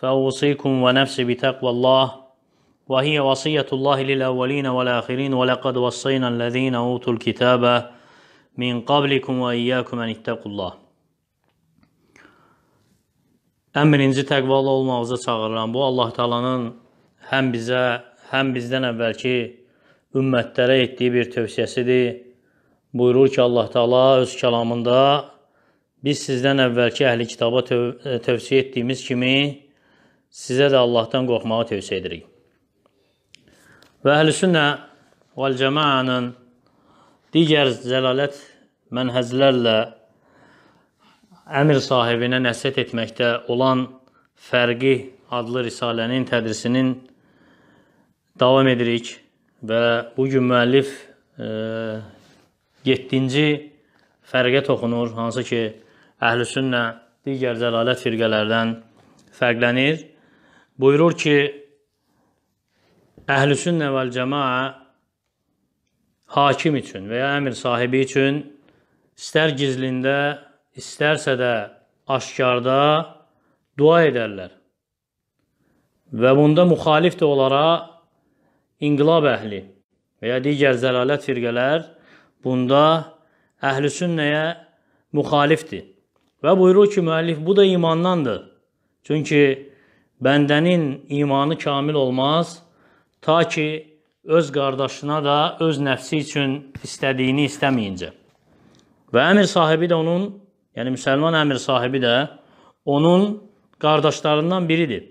فأوصيكم ونفسي بتقوى الله وهي وصية الله للأولين والآخرين ولقد وصينا الذين أوتوا الكتاب من قبلكم وإياكم أن اتقوا الله Ən birinci təqvalı olmağınıza çağırıram. Bu Allah Taala'nın həm bizə, həm bizdən əvvəlki ümmətlərə etdiyi bir tövsiyəsidir. Buyurur ki, Allah Taala öz kəlamında biz sizdən əvvəlki əhli kitaba töv tövsiyə etdiyimiz kimi Sizə də Allahdan qorxmağı tövsiyə edirik. Və əhlüsünnə vəl cəmaənin digər zəlalət mənhəzlərlə əmir sahibinə nəsihət etməkdə olan fərqi adlı risalənin tədrisinin davam edirik və bu gün müəllif 7-ci e, fərqə toxunur, hansı ki, əhlüsünnə digər zəlalət firqələrdən fərqlənir buyurur ki, əhlüsünnə vəl cəmaa hakim üçün və ya əmir sahibi üçün istər gizlində, istərsə də aşkarda dua edərlər. Və bunda müxalif də olara inqilab əhli və ya digər zəlalət firqələr bunda əhlüsünnəyə müxalifdir. Və buyurur ki, müəllif bu da imandandır. Çünki Bəndənin imanı kamil olmaz ta ki öz qardaşına da öz nəfsi üçün istədiyini istəməyincə. Və əmir sahibi də onun, yəni müsəlman əmir sahibi də onun qardaşlarından biridir.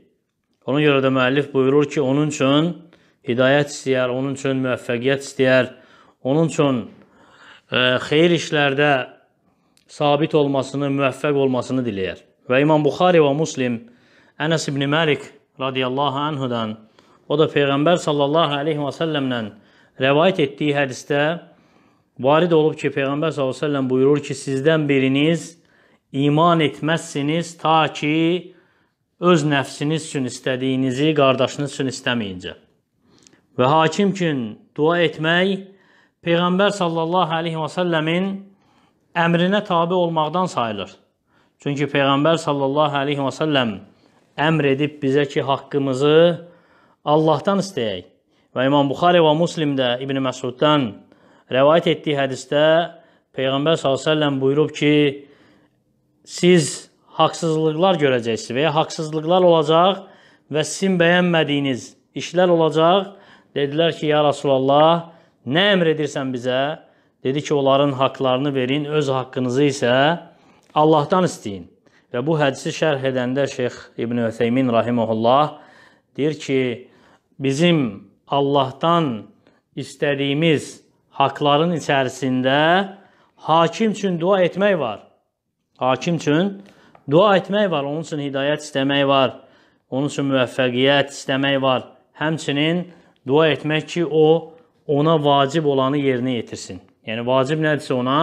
Ona görə də müəllif buyurur ki, onun üçün hidayət istəyər, onun üçün müvəffəqiyyət istəyər, onun üçün e, xeyir işlərdə sabit olmasını, müvəffəq olmasını diləyər. Və İmam Buxari və Muslim Ənəs ibn Məlik radiyallahu anhudan, o da Peyğəmbər sallallahu aleyhi və səlləmlə rəvayət etdiyi hədisdə varid olub ki, Peyğəmbər sallallahu aleyhi və səlləm buyurur ki, sizdən biriniz iman etməzsiniz ta ki, öz nəfsiniz üçün istədiyinizi qardaşınız üçün istəməyincə. Və hakim üçün dua etmək Peyğəmbər sallallahu aleyhi və səlləmin əmrinə tabi olmaqdan sayılır. Çünki Peyğəmbər sallallahu aleyhi və səlləm əmr edib bizə ki, haqqımızı Allahdan istəyək. Və İmam Buxari və Muslimdə İbn Məsuddan rəvayət etdiyi hədisdə Peyğəmbər s.ə.v buyurub ki, siz haqsızlıqlar görəcəksiniz və ya haqsızlıqlar olacaq və sizin bəyənmədiyiniz işlər olacaq. Dedilər ki, ya Rasulallah, nə əmr edirsən bizə? Dedi ki, onların haqlarını verin, öz haqqınızı isə Allahdan istəyin. Və bu hədisi şərh edəndə Şeyx İbn Ütheymin rahimehullah deyir ki, bizim Allahdan istədiyimiz haqların içərisində hakim üçün dua etmək var. Hakim üçün dua etmək var, onun üçün hidayət istəmək var, onun üçün müvəffəqiyyət istəmək var. Həmçinin dua etmək ki, o ona vacib olanı yerinə yetirsin. Yəni vacib nədirsə ona,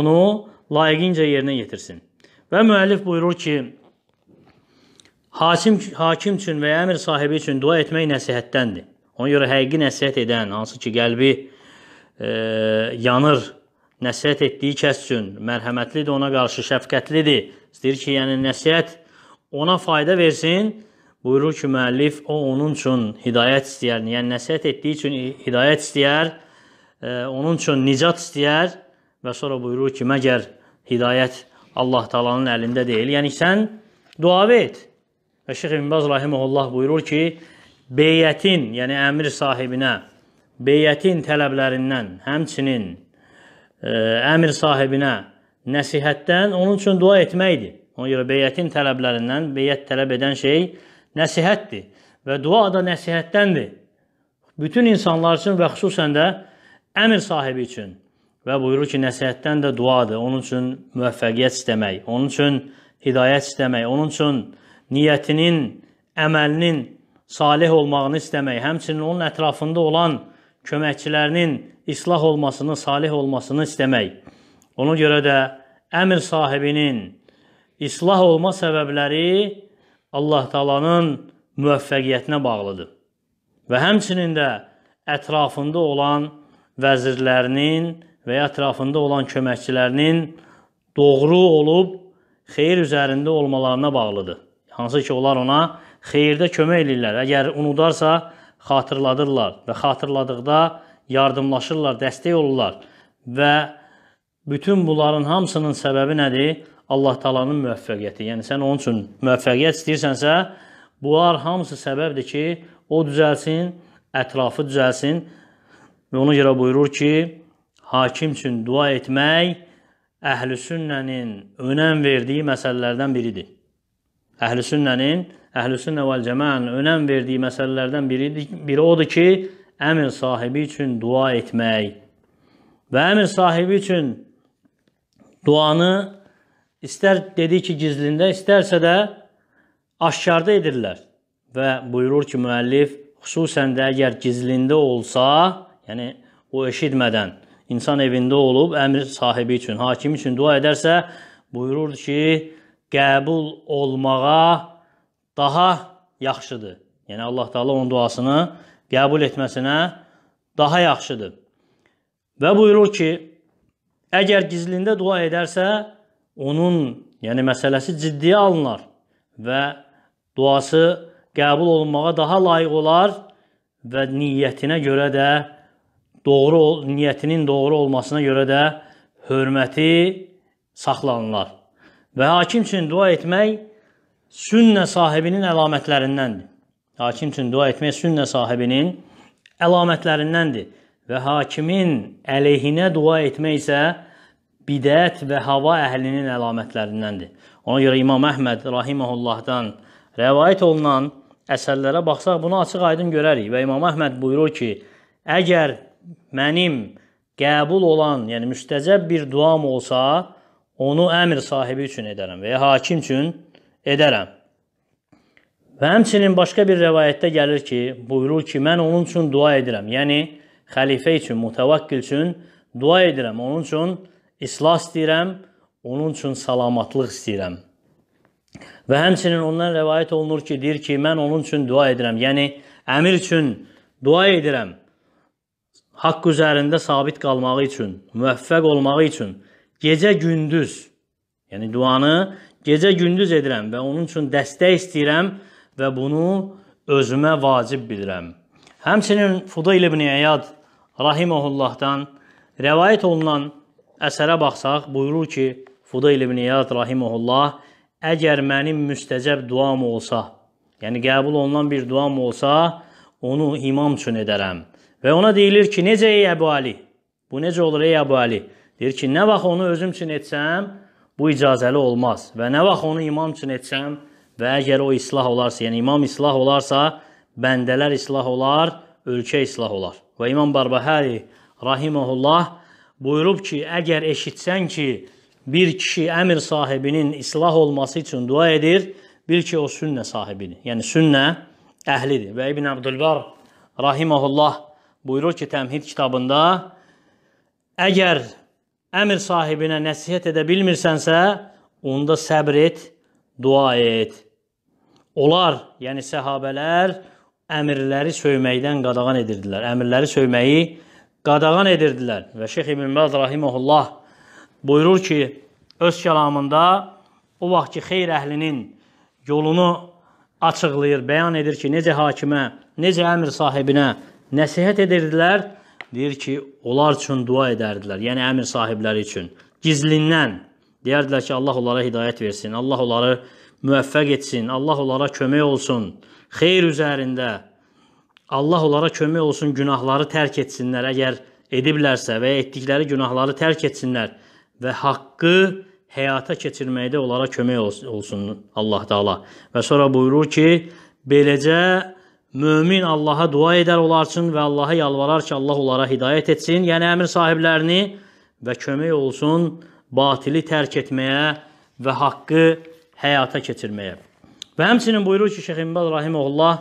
onu layiqincə yerinə yetirsin. Və müəllif buyurur ki, Hakim, hakim üçün və ya əmir sahibi üçün dua etmək nəsihətdəndir. Ona görə həqiqi nəsihət edən, hansı ki, qəlbi e, yanır, nəsihət etdiyi kəs üçün mərhəmətlidir, ona qarşı şəfqətlidir. İstəyir ki, yəni nəsihət ona fayda versin. Buyurur ki, müəllif o onun üçün hidayət istəyər. Yəni nəsihət etdiyi üçün hidayət istəyər, e, onun üçün nicat istəyər və sonra buyurur ki, məgər hidayət Allah Taala'nın əlində deyil. Yəni sən dua et. Və Şeyx İbn Baz rahimehullah buyurur ki, beyətin, yəni əmir sahibinə beyətin tələblərindən, həmçinin ə, e, əmir sahibinə nəsihətdən onun üçün dua etməkdir. Ona görə beyətin tələblərindən beyət tələb edən şey nəsihətdir və dua da nəsihətdəndir. Bütün insanlar üçün və xüsusən də əmir sahibi üçün Və buyurur ki, nəsihətdən də duadır. Onun üçün müvəffəqiyyət istəmək, onun üçün hidayət istəmək, onun üçün niyyətinin, əməlinin salih olmağını istəmək, həmçinin onun ətrafında olan köməkçilərinin islah olmasını, salih olmasını istəmək. Ona görə də əmr sahibinin islah olma səbəbləri Allah Taala'nın müvəffəqiyyətinə bağlıdır. Və həmçinin də ətrafında olan vəzirlərinin və ya ətrafında olan köməkçilərinin doğru olub xeyir üzərində olmalarına bağlıdır. Hansı ki, onlar ona xeyirdə kömək edirlər. Əgər unudarsa, xatırladırlar və xatırladıqda yardımlaşırlar, dəstək olurlar və bütün bunların hamısının səbəbi nədir? Allah Taala'nın müvəffəqiyyəti. Yəni sən onun üçün müvəffəqiyyət istəyirsənsə, bunlar hamısı səbəbdir ki, o düzəlsin, ətrafı düzəlsin. Və ona görə buyurur ki, hakim üçün dua etmək əhlüsünnənin önəm verdiyi məsələlərdən biridir. Əhlüsünnənin, əhlüsünnə vəl cəmənin önəm verdiyi məsələlərdən biri, biri odur ki, əmir sahibi üçün dua etmək və əmir sahibi üçün duanı istər dedik ki, gizlində, istərsə də aşkarda edirlər. Və buyurur ki, müəllif xüsusən də əgər gizlində olsa, yəni o eşitmədən insan evində olub əmr sahibi üçün, hakim üçün dua edərsə, buyurur ki, qəbul olmağa daha yaxşıdır. Yəni Allah Taala onun duasını qəbul etməsinə daha yaxşıdır. Və buyurur ki, əgər gizlində dua edərsə, onun, yəni məsələsi ciddiyə alınar və duası qəbul olunmağa daha layiq olar və niyyətinə görə də doğru ol, niyyətinin doğru olmasına görə də hörməti saxlanılar. Və hakim üçün dua etmək sünnə sahibinin əlamətlərindəndir. Hakim üçün dua etmək sünnə sahibinin əlamətlərindəndir və hakimin əleyhinə dua etmək isə bidət və hava əhlinin əlamətlərindəndir. Ona görə İmam Əhməd rahimehullahdan rəvayət olunan əsərlərə baxsaq bunu açıq-aydın görərik və İmam Əhməd buyurur ki, əgər mənim qəbul olan, yəni müstəcəb bir duam olsa, onu əmr sahibi üçün edərəm və ya hakim üçün edərəm. Və həmçinin başqa bir rəvayətdə gəlir ki, buyurur ki, mən onun üçün dua edirəm. Yəni xəlifə üçün, mütəvəkkil üçün dua edirəm. Onun üçün islah istəyirəm, onun üçün salamatlıq istəyirəm. Və həmçinin ondan rəvayət olunur ki, deyir ki, mən onun üçün dua edirəm. Yəni əmir üçün dua edirəm haqq üzərində sabit qalmağı üçün, müvəffəq olmağı üçün gecə-gündüz, yəni duanı gecə-gündüz edirəm və onun üçün dəstək istəyirəm və bunu özümə vacib bilirəm. Həmçinin Fudayl ibn Əyad rahimehullahdan rəvayət olunan əsərə baxsaq, buyurur ki, Fudayl ibn Əyad rahimehullah, əgər mənim müstəcəb duam olsa, yəni qəbul olunan bir duam olsa, onu imam üçün edərəm.'' Və ona deyilir ki, necə ey Əbu Ali? Bu necə olur ey Əbu Ali? Deyir ki, nə vaxt onu özüm üçün etsəm, bu icazəli olmaz. Və nə vaxt onu imam üçün etsəm və əgər o islah olarsa, yəni imam islah olarsa, bəndələr islah olar, ölkə islah olar. Və İmam Barbahari rahimehullah buyurub ki, əgər eşitsən ki, bir kişi əmir sahibinin islah olması üçün dua edir, bil ki, o sünnə sahibidir. Yəni sünnə əhlidir. Və İbn Abdülbar rahimehullah buyurur ki, Təmhid kitabında əgər əmr sahibinə nəsihət edə bilmirsənsə, onda səbr et, dua et. Onlar, yəni səhabələr əmirləri söyməkdən qadağan edirdilər. Əmirləri söyməyi qadağan edirdilər. Və Şeyx İbn Bəz rahimehullah buyurur ki, öz kəlamında o vaxt ki, xeyr əhlinin yolunu açıqlayır, bəyan edir ki, necə hakimə, necə əmr sahibinə nəsihət edirdilər. Deyir ki, onlar üçün dua edərdilər. Yəni əmir sahibləri üçün gizlindən deyərdilər ki, Allah onlara hidayət versin, Allah onları müvəffəq etsin, Allah onlara kömək olsun, xeyir üzərində. Allah onlara kömək olsun, günahları tərk etsinlər, əgər ediblərsə və ya etdikləri günahları tərk etsinlər və haqqı həyata keçirməkdə onlara kömək olsun Allah Taala. Və sonra buyurur ki, beləcə Mömin Allaha dua edər onlar üçün və Allaha yalvarar ki, Allah onlara hidayət etsin, yəni əmir sahiblərini və kömək olsun batili tərk etməyə və haqqı həyata keçirməyə. Və həmçinin buyurur ki, Şeyx İmbad Rahiməhullah,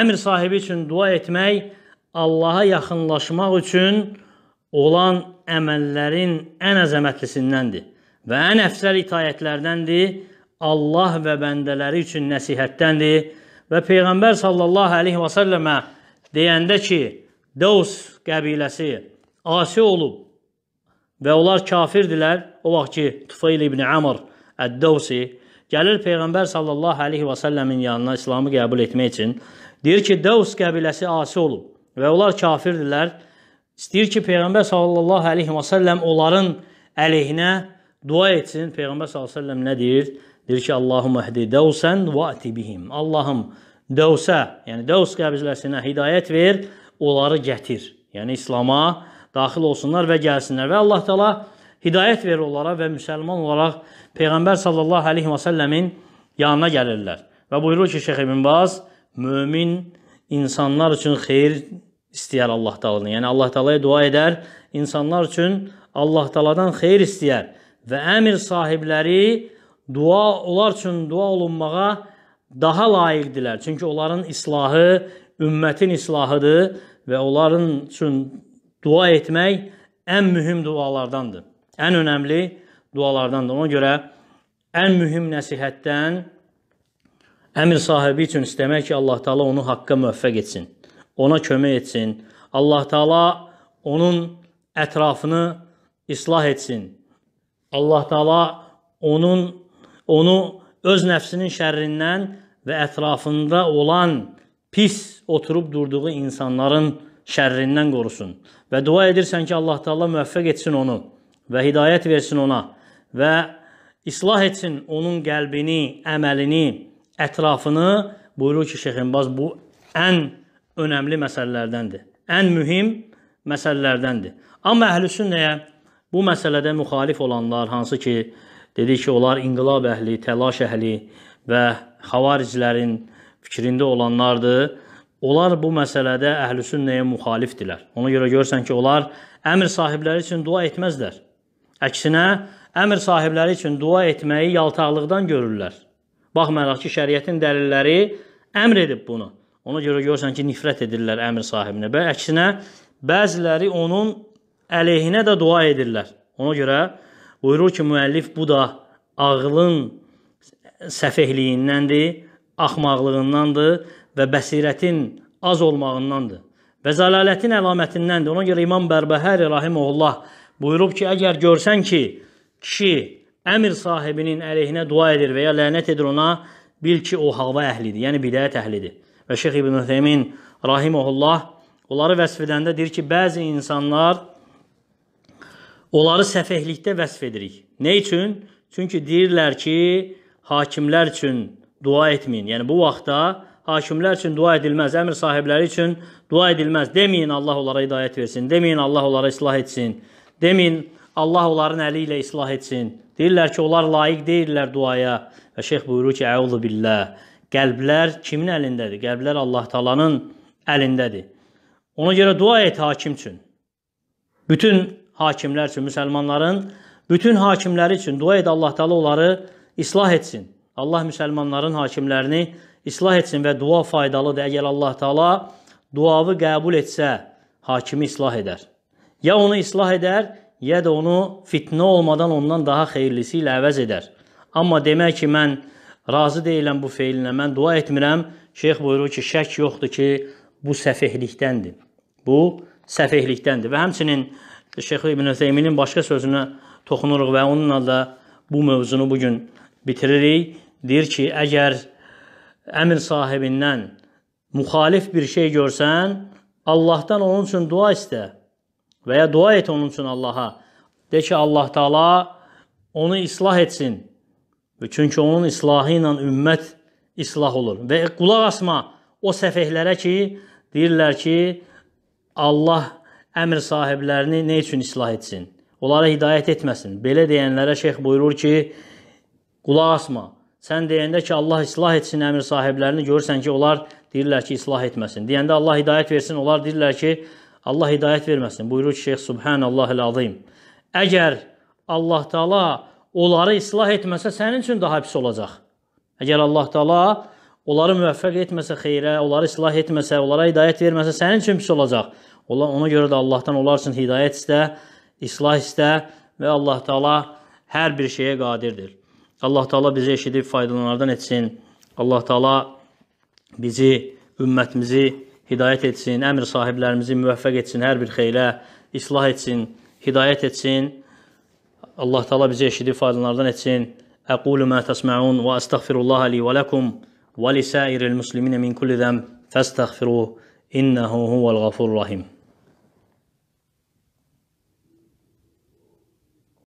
əmir sahibi üçün dua etmək Allaha yaxınlaşmaq üçün olan əməllərin ən əzəmətlisindəndir və ən əfsəl itayətlərdəndir, Allah və bəndələri üçün nəsihətdəndir və Peyğəmbər sallallahu əleyhi və səlləmə deyəndə ki, Davs qəbiləsi asi olub və onlar kafirdilər. O vaxt ki, Tufeyl ibn Amr Əd-Davsi gəlir Peyğəmbər sallallahu əleyhi və səlləmin yanına İslamı qəbul etmək üçün. Deyir ki, Davs qəbiləsi asi olub və onlar kafirdilər. İstəyir ki, Peyğəmbər sallallahu əleyhi və səlləm onların əleyhinə Dua etsin. Peyğəmbər sallallahu əleyhi və səlləm nə deyir? Deyir ki, Allahumma hdi dawsan və ati bihim. Allahım dawsa, yəni daws qəbzləsinə hidayət ver, onları gətir. Yəni İslam'a daxil olsunlar və gəlsinlər və Allah təala hidayət verir onlara və müsəlman olaraq Peyğəmbər sallallahu əleyhi və səlləmin yanına gəlirlər. Və buyurur ki, Şeyx İbn Baz, mömin insanlar üçün xeyir istəyər Allah Taala'dan. Yəni Allah Taala'ya dua edər, insanlar üçün Allah Taala'dan xeyir istəyər və əmir sahibləri dua onlar üçün dua olunmağa daha layiqdilər. Çünki onların islahı ümmətin islahıdır və onların üçün dua etmək ən mühüm dualardandır. Ən önəmli dualardandır. Ona görə ən mühüm nəsihətdən əmir sahibi üçün istəmək ki, Allah Taala onu haqqa müvəffəq etsin. Ona kömək etsin. Allah Taala onun ətrafını islah etsin. Allah Taala onun onu öz nəfsinin şərrindən və ətrafında olan pis oturub durduğu insanların şərrindən qorusun. Və dua edirsən ki, Allah Taala müvəffəq etsin onu və hidayət versin ona və islah etsin onun qəlbini, əməlini, ətrafını. Buyurur ki, Şeyxinbaz bu ən önəmli məsələlərdəndir. Ən mühüm məsələlərdəndir. Amma əhlüsünnəyə Bu məsələdə müxalif olanlar, hansı ki, dedik ki, onlar inqilab əhli, təlaş əhli və xavaricilərin fikrində olanlardır. Onlar bu məsələdə əhlüsünnəyə müxalifdirlər. Ona görə görsən ki, onlar əmr sahibləri üçün dua etməzlər. Əksinə, əmr sahibləri üçün dua etməyi yaltaqlıqdan görürlər. Baxmayaraq ki, şəriətin dəlilləri əmr edib bunu. Ona görə görsən ki, nifrət edirlər əmr sahibinə və əksinə bəziləri onun əleyhinə də dua edirlər. Ona görə buyurur ki, müəllif bu da ağlın səfəhliyindəndir, axmaqlığındandır və bəsirətin az olmağındandır. Və zəlalətin əlamətindəndir. Ona görə İmam Bərbəhəri rahimehullah buyurub ki, əgər görsən ki, kişi əmir sahibinin əleyhinə dua edir və ya lənət edir ona, bil ki, o halva əhlidir, yəni bidət əhlidir. Və Şeyx İbn Ütheymin rahimehullah onları vəsf edəndə deyir ki, bəzi insanlar Onları səfehlikdə vəsf edirik. Nə üçün? Çünki deyirlər ki, hakimlər üçün dua etməyin. Yəni bu vaxtda hakimlər üçün dua edilməz, əmr sahibləri üçün dua edilməz. Deməyin Allah onlara hidayət versin, deməyin Allah onlara islah etsin, deməyin Allah onların əli ilə islah etsin. Deyirlər ki, onlar layiq deyirlər duaya. Və şeyx buyurur ki, əuzu billah. Qəlblər kimin əlindədir? Qəlblər Allah Taala'nın əlindədir. Ona görə dua et hakim üçün. Bütün hakimlər üçün, müsəlmanların bütün hakimləri üçün dua et Allah Taala onları islah etsin. Allah müsəlmanların hakimlərini islah etsin və dua faydalıdır. Əgər Allah Taala duavı qəbul etsə, hakimi islah edər. Ya onu islah edər, ya da onu fitnə olmadan ondan daha xeyirlisi ilə əvəz edər. Amma demək ki, mən razı deyiləm bu feilinə, mən dua etmirəm, şeyx buyurur ki, şək yoxdur ki, bu səfehlikdəndir. Bu səfehlikdəndir və həmçinin Şeyx İbn Üseymimin başqa sözünə toxunuruq və onunla da bu mövzunu bu gün bitiririk. Deyir ki, əgər əmr sahibindən müxalif bir şey görsən, Allahdan onun üçün dua istə və ya dua et onun üçün Allaha. De ki, Allah Taala onu islah etsin. Çünki onun islahı ilə ümmət islah olur. Və qulaq asma o səfehlərə ki, deyirlər ki, Allah əmr sahiblərini nə üçün islah etsin? Onlara hidayət etməsin. Belə deyənlərə şeyx buyurur ki, qulaq asma. Sən deyəndə ki, Allah islah etsin əmr sahiblərini, görürsən ki, onlar deyirlər ki, islah etməsin. Deyəndə Allah hidayət versin, onlar deyirlər ki, Allah hidayət verməsin. Buyurur ki, şeyx Subhanallahil azim. Əgər Allah Taala onları islah etməsə, sənin üçün daha pis olacaq. Əgər Allah Taala onları müvəffəq etməsə xeyrə, onları islah etməsə, onlara hidayət verməsə, sənin üçün pis olacaq. Ona görə də Allahdan onlar üçün hidayət istə, islah istə və Allah Taala hər bir şeyə qadirdir. Allah Taala bizi eşidib faydalanardan etsin. Allah Taala bizi, ümmətimizi hidayət etsin, əmr sahiblərimizi müvəffəq etsin hər bir xeyrə, islah etsin, hidayət etsin. Allah Taala bizi eşidib faydalanlardan etsin. Aqulu ma tasmaun və astəğfirullah li və lakum və li sairil muslimin min kulli zəm. Fəstəğfiruhu innehu huvel gafurur rahim.